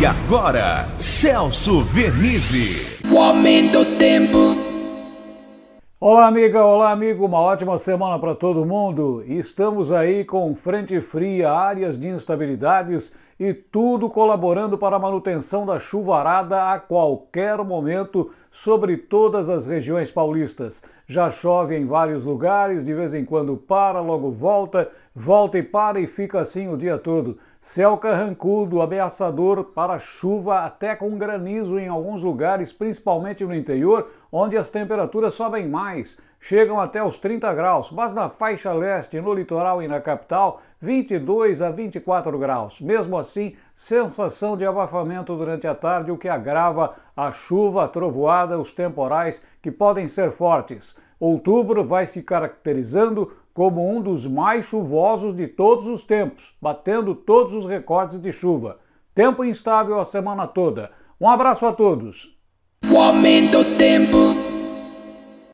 E agora, Celso Vernizzi. O aumento do tempo. Olá, amiga, olá, amigo. Uma ótima semana para todo mundo. Estamos aí com frente fria, áreas de instabilidades e tudo colaborando para a manutenção da chuvarada a qualquer momento sobre todas as regiões paulistas. Já chove em vários lugares, de vez em quando para, logo volta, volta e para e fica assim o dia todo. Céu carrancudo, ameaçador para chuva, até com granizo em alguns lugares, principalmente no interior, onde as temperaturas sobem mais, chegam até os 30 graus, mas na faixa leste, no litoral e na capital, 22 a 24 graus. Mesmo assim, sensação de abafamento durante a tarde, o que agrava a chuva, a trovoada, os temporais que podem ser fortes. Outubro vai se caracterizando como um dos mais chuvosos de todos os tempos, batendo todos os recordes de chuva. Tempo instável a semana toda. Um abraço a todos. O aumento do tempo.